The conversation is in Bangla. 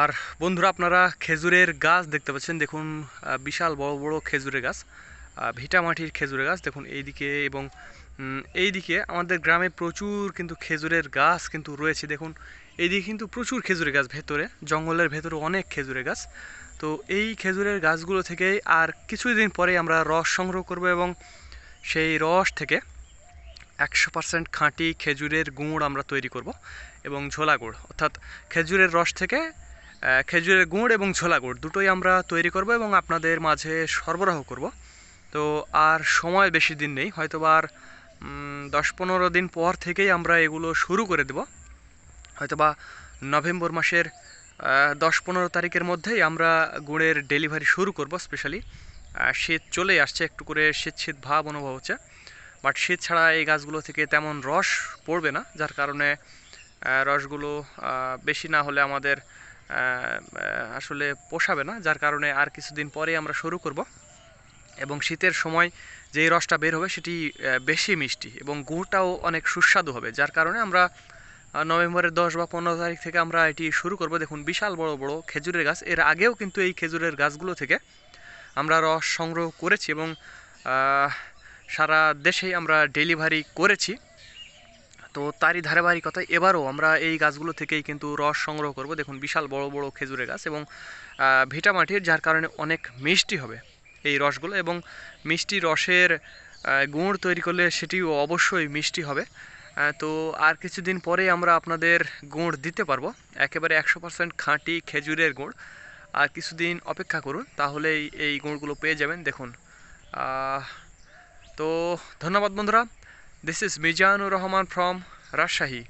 আর বন্ধুরা আপনারা খেজুরের গাছ দেখতে পাচ্ছেন দেখুন বিশাল বড় বড় খেজুরের গাছ ভিটামাটির খেজুরের গাছ দেখুন এইদিকে এবং এইদিকে আমাদের গ্রামে প্রচুর কিন্তু খেজুরের গাছ কিন্তু রয়েছে দেখুন এইদিকে কিন্তু প্রচুর খেজুরের গাছ ভেতরে জঙ্গলের ভেতরে অনেক খেজুরের গাছ তো এই খেজুরের গাছগুলো থেকেই আর কিছুদিন পরে আমরা রস সংগ্রহ করব এবং সেই রস থেকে একশো পার্সেন্ট খাঁটি খেজুরের গুঁড় আমরা তৈরি করব এবং ঝোলা গুড় অর্থাৎ খেজুরের রস থেকে খেজুরের গুড় এবং ছোলা গুড় দুটোই আমরা তৈরি করব এবং আপনাদের মাঝে সরবরাহ করব তো আর সময় বেশি দিন নেই হয়তো আর দশ পনেরো দিন পর থেকেই আমরা এগুলো শুরু করে দেব হয়তোবা নভেম্বর মাসের দশ পনেরো তারিখের মধ্যেই আমরা গুড়ের ডেলিভারি শুরু করব স্পেশালি শীত চলে আসছে একটু করে শীত শীত ভাব অনুভব হচ্ছে বাট শীত ছাড়া এই গাছগুলো থেকে তেমন রস পড়বে না যার কারণে রসগুলো বেশি না হলে আমাদের আসলে পোষাবে না যার কারণে আর কিছুদিন পরে আমরা শুরু করব এবং শীতের সময় যে রসটা বের হবে সেটি বেশি মিষ্টি এবং গুড়টাও অনেক সুস্বাদু হবে যার কারণে আমরা নভেম্বরের দশ বা পনেরো তারিখ থেকে আমরা এটি শুরু করব দেখুন বিশাল বড় বড় খেজুরের গাছ এর আগেও কিন্তু এই খেজুরের গাছগুলো থেকে আমরা রস সংগ্রহ করেছি এবং সারা দেশেই আমরা ডেলিভারি করেছি তো তারই ধারাবাহিকতায় এবারও আমরা এই গাছগুলো থেকেই কিন্তু রস সংগ্রহ করব দেখুন বিশাল বড় বড় খেজুরের গাছ এবং ভিটা মাটির যার কারণে অনেক মিষ্টি হবে এই রসগুলো এবং মিষ্টি রসের গুড় তৈরি করলে সেটিও অবশ্যই মিষ্টি হবে তো আর কিছুদিন পরে আমরা আপনাদের গুড় দিতে পারবো একেবারে একশো পার্সেন্ট খাঁটি খেজুরের গুড় আর কিছুদিন অপেক্ষা করুন তাহলেই এই গুড়গুলো পেয়ে যাবেন দেখুন তো ধন্যবাদ বন্ধুরা This is Mijanur Rahman from Rashahi.